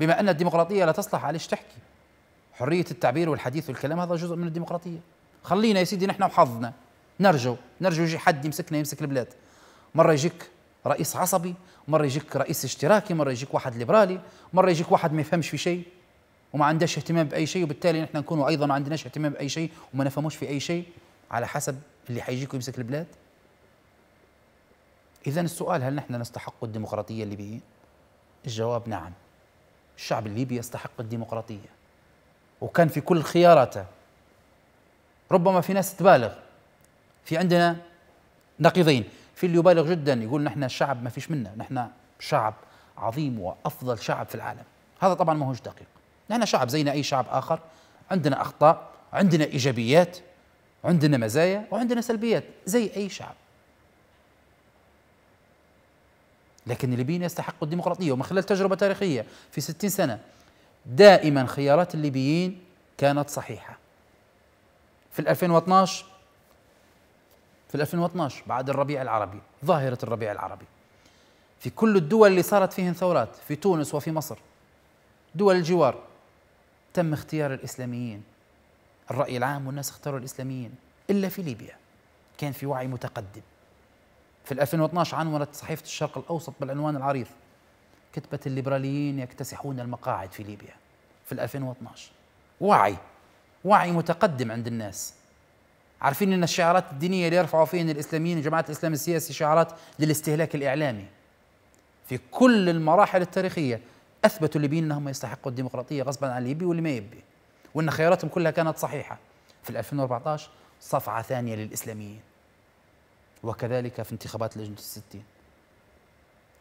بما ان الديمقراطيه لا تصلح عليش تحكي حريه التعبير والحديث والكلام هذا جزء من الديمقراطيه خلينا يا سيدي نحن وحظنا نرجو نرجو يجي حد يمسكنا يمسك البلاد مره يجيك رئيس عصبي مره يجيك رئيس اشتراكي مره يجيك واحد ليبرالي مره يجيك واحد ما يفهمش في شيء وما عندهاش اهتمام باي شيء وبالتالي نحن نكونوا ايضا ما عندناش اهتمام باي شيء وما نفهموش في اي شيء على حسب اللي حيجيك ويمسك البلاد اذا السؤال هل نحن نستحق الديمقراطيه الليبيه الجواب نعم الشعب الليبي يستحق الديمقراطيه وكان في كل خياراته ربما في ناس تبالغ في عندنا نقيضين في اللي يبالغ جدا يقول نحن شعب ما فيش منا نحن شعب عظيم وافضل شعب في العالم هذا طبعا ما هوش دقيق نحن شعب زينا أي شعب آخر عندنا أخطاء عندنا إيجابيات عندنا مزايا وعندنا سلبيات زي أي شعب لكن الليبيين يستحقوا الديمقراطية ومن خلال تجربة تاريخية في ستين سنة دائما خيارات الليبيين كانت صحيحة في 2012 في 2012 بعد الربيع العربي ظاهرة الربيع العربي في كل الدول اللي صارت فيهم ثورات في تونس وفي مصر دول الجوار تم اختيار الإسلاميين الرأي العام والناس اختاروا الإسلاميين إلا في ليبيا كان في وعي متقدم في 2012 عنونت صحيفة الشرق الأوسط بالعنوان العريض كتبت الليبراليين يكتسحون المقاعد في ليبيا في 2012 وعي وعي متقدم عند الناس عارفين ان الشعارات الدينيه اللي يرفعوا فيها الاسلاميين جماعه الاسلام السياسي شعارات للاستهلاك الاعلامي في كل المراحل التاريخيه اثبتوا الليبيين انهم يستحقوا الديمقراطيه غصبا عن يبي واللي ما يبي وان خياراتهم كلها كانت صحيحه في 2014 صفعه ثانيه للاسلاميين وكذلك في انتخابات لجنه الستين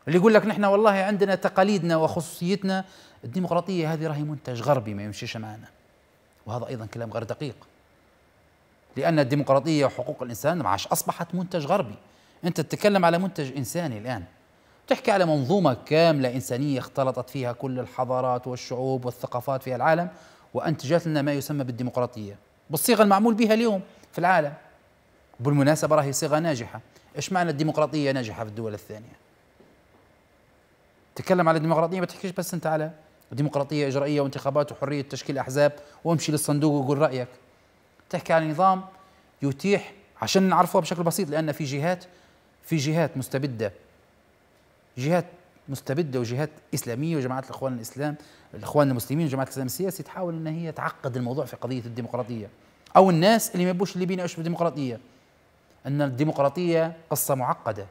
اللي يقول لك نحن والله عندنا تقاليدنا وخصوصيتنا الديمقراطيه هذه راهي منتج غربي ما يمشيش معنا وهذا ايضا كلام غير دقيق لان الديمقراطيه وحقوق الانسان معاش اصبحت منتج غربي انت تتكلم على منتج انساني الان بتحكي على منظومة كاملة إنسانية اختلطت فيها كل الحضارات والشعوب والثقافات في العالم وأنتجت لنا ما يسمى بالديمقراطية بالصيغة المعمول بها اليوم في العالم بالمناسبة راهي صيغة ناجحة إيش معنى الديمقراطية ناجحة في الدول الثانية تتكلم على الديمقراطية ما تحكيش بس أنت على ديمقراطية إجرائية وانتخابات وحرية تشكيل أحزاب وامشي للصندوق وقول رأيك تحكي على نظام يتيح عشان نعرفوها بشكل بسيط لأن في جهات في جهات مستبدة جهات مستبده وجهات اسلاميه وجماعات الاخوان الاسلام الاخوان المسلمين وجماعات الاسلام السياسي تحاول ان هي تعقد الموضوع في قضيه الديمقراطيه او الناس اللي ما يبوش الليبيين يعيشوا بالديمقراطيه ان الديمقراطيه قصه معقده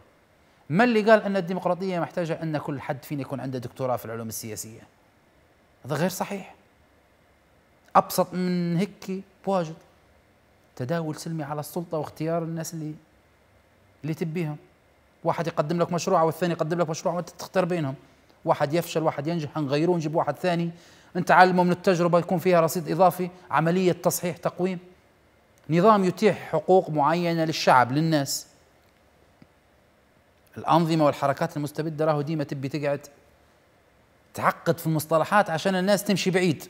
ما اللي قال ان الديمقراطيه محتاجه ان كل حد فينا يكون عنده دكتوراه في العلوم السياسيه هذا غير صحيح ابسط من هيك بواجد تداول سلمي على السلطه واختيار الناس اللي اللي تبيهم واحد يقدم لك مشروع والثاني يقدم لك مشروع وانت تختار بينهم واحد يفشل واحد ينجح هنغيره ونجيب واحد ثاني انت علمه من التجربه يكون فيها رصيد اضافي عمليه تصحيح تقويم نظام يتيح حقوق معينه للشعب للناس الانظمه والحركات المستبده راهو ديما تبي تقعد تعقد في المصطلحات عشان الناس تمشي بعيد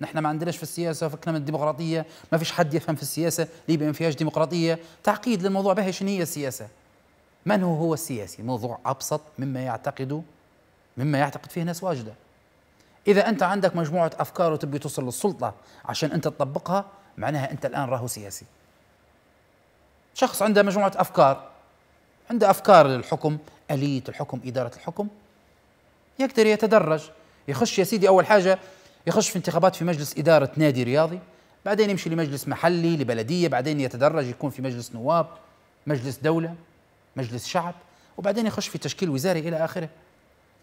نحن ما عندناش في السياسه فكنا من الديمقراطيه ما فيش حد يفهم في السياسه ليبيا ما فيهاش ديمقراطيه تعقيد للموضوع به شنو هي السياسه من هو هو السياسي موضوع أبسط مما يعتقد مما يعتقد فيه ناس واجدة إذا أنت عندك مجموعة أفكار وتبي توصل للسلطة عشان أنت تطبقها معناها أنت الآن راهو سياسي شخص عنده مجموعة أفكار عنده أفكار للحكم آلية الحكم إدارة الحكم يقدر يتدرج يخش يا سيدي أول حاجة يخش في انتخابات في مجلس إدارة نادي رياضي بعدين يمشي لمجلس محلي لبلدية بعدين يتدرج يكون في مجلس نواب مجلس دولة مجلس شعب وبعدين يخش في تشكيل وزاري إلى آخره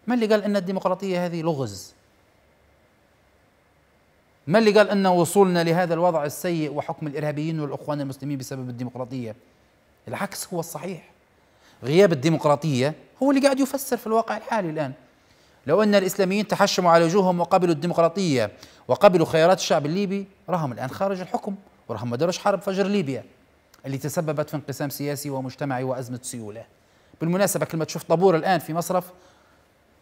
ما اللي قال أن الديمقراطية هذه لغز ما اللي قال أن وصولنا لهذا الوضع السيء وحكم الإرهابيين والأخوان المسلمين بسبب الديمقراطية العكس هو الصحيح غياب الديمقراطية هو اللي قاعد يفسر في الواقع الحالي الآن لو أن الإسلاميين تحشموا على وجوههم وقبلوا الديمقراطية وقبلوا خيارات الشعب الليبي راهم الآن خارج الحكم وراهم ما داروش حرب فجر ليبيا اللي تسببت في انقسام سياسي ومجتمعي وأزمة سيولة بالمناسبة كلمة تشوف طابور الآن في مصرف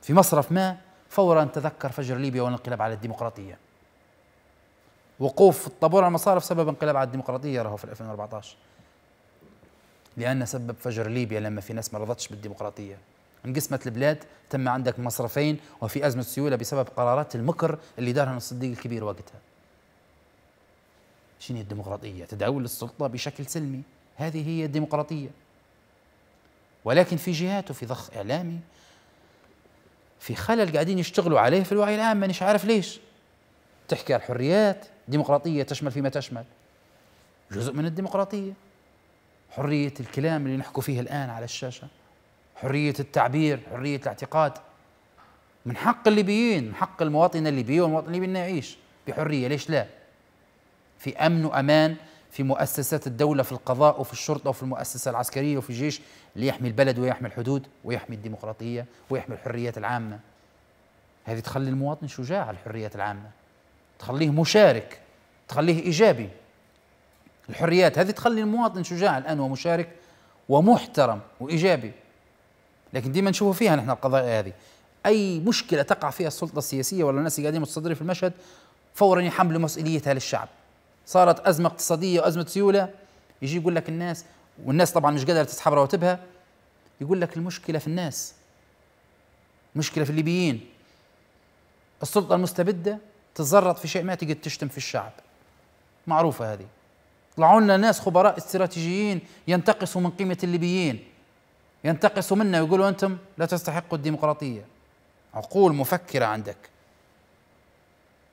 في مصرف ما فورا تذكر فجر ليبيا والانقلاب على الديمقراطية وقوف الطابور على المصارف سبب انقلاب على الديمقراطية راهو في 2014 لأن سبب فجر ليبيا لما في ناس ما رضتش بالديمقراطية انقسمت البلاد تم عندك مصرفين وفي أزمة سيولة بسبب قرارات المكر اللي دارها الصديق الكبير وقتها شنو هي الديمقراطية تداول للسلطة بشكل سلمي هذه هي الديمقراطية ولكن في جهات وفي ضخ إعلامي في خلل قاعدين يشتغلوا عليه في الوعي العام مانيش عارف ليش تحكي على الحريات ديمقراطية تشمل فيما تشمل جزء من الديمقراطية حرية الكلام اللي نحكوا فيه الآن على الشاشة حرية التعبير حرية الاعتقاد من حق الليبيين من حق المواطن الليبي والمواطن الليبي انه يعيش بحرية ليش لا في أمن وأمان في مؤسسات الدولة في القضاء وفي الشرطة وفي المؤسسة العسكرية وفي الجيش ليحمي البلد ويحمي الحدود ويحمي الديمقراطية ويحمي الحريات العامة هذه تخلي المواطن شجاع على الحريات العامة تخليه مشارك تخليه إيجابي الحريات هذه تخلي المواطن شجاع الآن ومشارك ومحترم وإيجابي لكن ديما نشوفوا فيها نحن القضايا هذه أي مشكلة تقع فيها السلطة السياسية ولا الناس اللي قاعدين متصدرين في المشهد فورا يحملوا مسؤوليتها للشعب صارت ازمه اقتصاديه وازمه سيوله يجي يقول لك الناس والناس طبعا مش قادره تسحب رواتبها يقول لك المشكله في الناس مشكله في الليبيين السلطه المستبده تتزرط في شيء ما تقدر تشتم في الشعب معروفه هذه طلعوا لنا ناس خبراء استراتيجيين ينتقصوا من قيمه الليبيين ينتقصوا منا ويقولوا انتم لا تستحقوا الديمقراطيه عقول مفكره عندك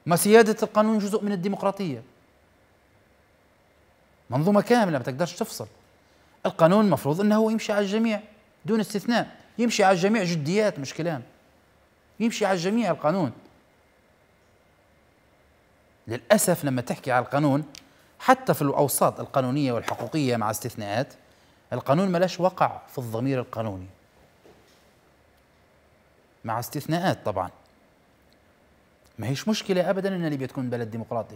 ما سياده القانون جزء من الديمقراطيه منظومه كامله ما تقدرش تفصل القانون المفروض انه هو يمشي على الجميع دون استثناء يمشي على الجميع جديات مش كلام يمشي على الجميع القانون للاسف لما تحكي على القانون حتى في الاوساط القانونيه والحقوقيه مع استثناءات القانون ملاش وقع في الضمير القانوني مع استثناءات طبعا ما هيش مشكله ابدا ان ليبيا تكون بلد ديمقراطي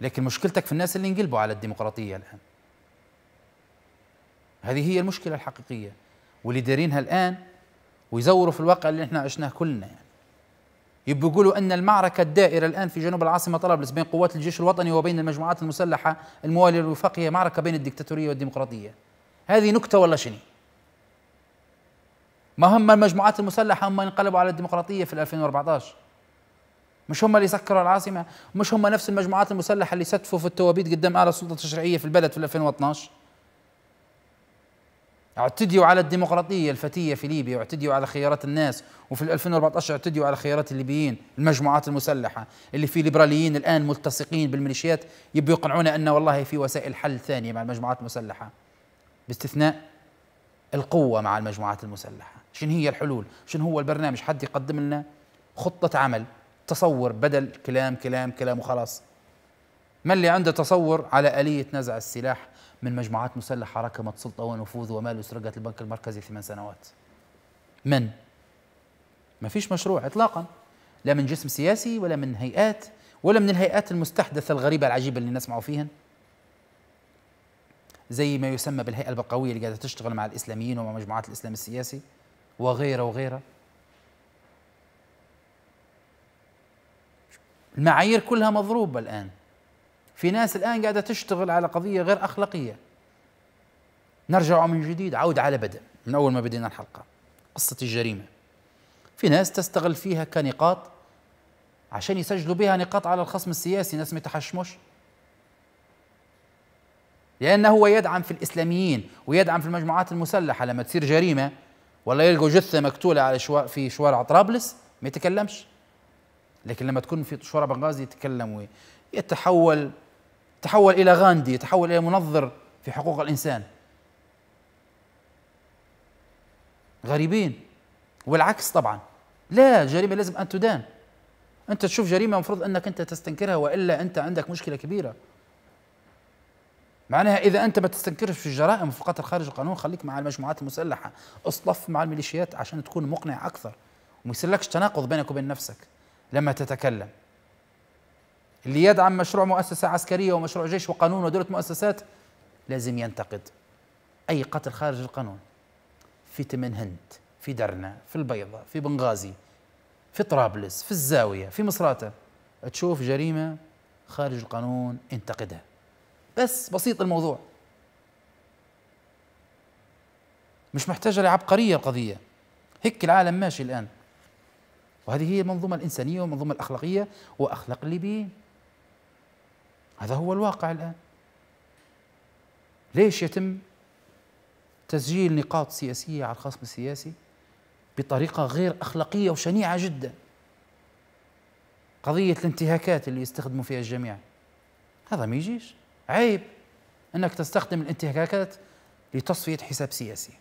لكن مشكلتك في الناس اللي انقلبوا على الديمقراطية الآن هذه هي المشكلة الحقيقية واللي دارينها الآن ويزوروا في الواقع اللي احنا عشناه كلنا يعني يبقوا يقولوا أن المعركة الدائرة الآن في جنوب العاصمة طرابلس بين قوات الجيش الوطني وبين المجموعات المسلحة الموالية للوفاق هي معركة بين الدكتاتورية والديمقراطية هذه نكتة ولا شنو ما هم المجموعات المسلحة هم انقلبوا على الديمقراطية في 2014 مش هم اللي سكروا العاصمة مش هم نفس المجموعات المسلحة اللي ستفوا في التوابيت قدام أعلى السلطة التشريعية في البلد في 2012 اعتديوا على الديمقراطية الفتية في ليبيا واعتديوا على خيارات الناس وفي 2014 اعتديوا على خيارات الليبيين المجموعات المسلحة اللي في ليبراليين الآن ملتصقين بالميليشيات يبوا يقنعونا أن والله في وسائل حل ثانية مع المجموعات المسلحة باستثناء القوة مع المجموعات المسلحة شن هي الحلول شن هو البرنامج حد يقدم لنا خطة عمل تصور بدل كلام كلام كلام وخلاص من اللي عنده تصور على آلية نزع السلاح من مجموعات مسلحة ركمت سلطة ونفوذ ومال وسرقت البنك المركزي ثمان سنوات من؟ ما فيش مشروع إطلاقا لا من جسم سياسي ولا من هيئات ولا من الهيئات المستحدثة الغريبة العجيبة اللي نسمعوا فيهن زي ما يسمى بالهيئة البقوية اللي قاعدة تشتغل مع الإسلاميين ومع مجموعات الإسلام السياسي وغيره وغيره المعايير كلها مضروبة الآن في ناس الآن قاعدة تشتغل على قضية غير أخلاقية نرجع من جديد عود على بدء من أول ما بدينا الحلقة قصة الجريمة في ناس تستغل فيها كنقاط عشان يسجلوا بها نقاط على الخصم السياسي ناس ما يتحشموش لأنه هو يدعم في الإسلاميين ويدعم في المجموعات المسلحة لما تصير جريمة ولا يلقوا جثة مقتولة على شوار في شوارع طرابلس ما يتكلمش لكن لما تكون في شورى بنغازي يتكلم يتحول تحول الى غاندي يتحول الى منظر في حقوق الانسان غريبين والعكس طبعا لا جريمه لازم ان تدان انت تشوف جريمه المفروض انك انت تستنكرها والا انت عندك مشكله كبيره معناها اذا انت ما تستنكرش في الجرائم في قتل خارج القانون خليك مع المجموعات المسلحه اصطف مع الميليشيات عشان تكون مقنع اكثر وما يصير لكش تناقض بينك وبين نفسك لما تتكلم اللي يدعم مشروع مؤسسة عسكرية ومشروع جيش وقانون ودولة مؤسسات لازم ينتقد أي قتل خارج القانون في تمن هند في درنا في البيضة في بنغازي في طرابلس في الزاوية في مصراتة تشوف جريمة خارج القانون انتقدها بس بسيط الموضوع مش محتاجة لعبقرية القضية هيك العالم ماشي الآن وهذه هي المنظومة الإنسانية والمنظومة الأخلاقية وأخلاق الليبيين هذا هو الواقع الآن ليش يتم تسجيل نقاط سياسية على الخصم السياسي بطريقة غير أخلاقية وشنيعة جدا قضية الانتهاكات اللي يستخدموا فيها الجميع هذا ما يجيش عيب أنك تستخدم الانتهاكات لتصفية حساب سياسي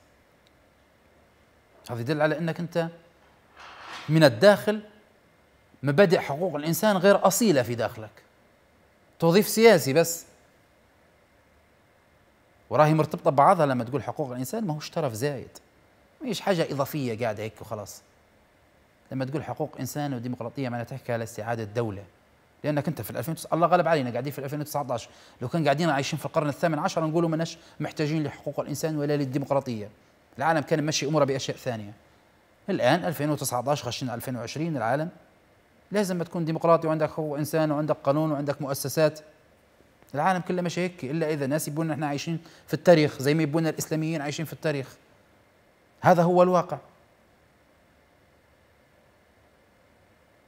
هذا يدل على أنك أنت من الداخل مبادئ حقوق الإنسان غير أصيلة في داخلك توظيف سياسي بس وراهي مرتبطة ببعضها لما تقول حقوق الإنسان ما هو ترف زايد ما هيش حاجة إضافية قاعدة هيك وخلاص لما تقول حقوق إنسان وديمقراطية معناها تحكي على استعادة دولة لأنك أنت في 2009 الله غلب علينا قاعدين في 2019 لو كان قاعدين عايشين في القرن الثامن عشر نقولوا مناش محتاجين لحقوق الإنسان ولا للديمقراطية العالم كان ماشي أموره بأشياء ثانية الآن 2019 خشينا 2020 العالم لازم تكون ديمقراطي وعندك حقوق إنسان وعندك قانون وعندك مؤسسات العالم كله مش هيك إلا إذا ناس يبون إحنا عايشين في التاريخ زي ما يبون الإسلاميين عايشين في التاريخ هذا هو الواقع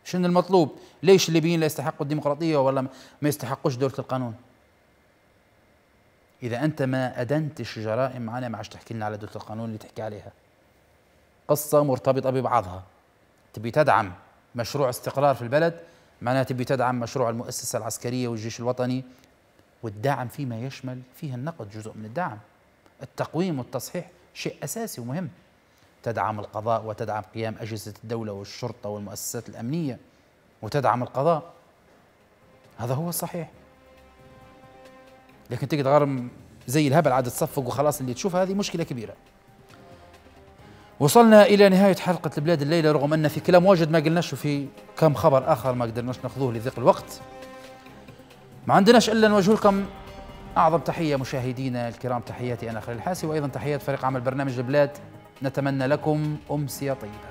شنو المطلوب ليش الليبيين لا يستحقوا الديمقراطية ولا ما يستحقوش دولة القانون إذا أنت ما أدنتش جرائم معنا ما عادش تحكي لنا على دولة القانون اللي تحكي عليها قصة مرتبطة ببعضها تبي تدعم مشروع استقرار في البلد معناها تبي تدعم مشروع المؤسسة العسكرية والجيش الوطني والدعم فيما يشمل فيه النقد جزء من الدعم التقويم والتصحيح شيء أساسي ومهم تدعم القضاء وتدعم قيام أجهزة الدولة والشرطة والمؤسسات الأمنية وتدعم القضاء هذا هو الصحيح لكن تقدر غرم زي الهبل عاد تصفق وخلاص اللي تشوف هذه مشكلة كبيرة وصلنا إلى نهاية حلقة البلاد الليلة رغم أن في كلام واجد ما قلناش وفي كم خبر آخر ما قدرناش ناخذوه لضيق الوقت ما عندناش إلا نوجه لكم أعظم تحية مشاهدينا الكرام تحياتي أنا خليل الحاسي وأيضا تحيات فريق عمل برنامج البلاد نتمنى لكم أمسية طيبة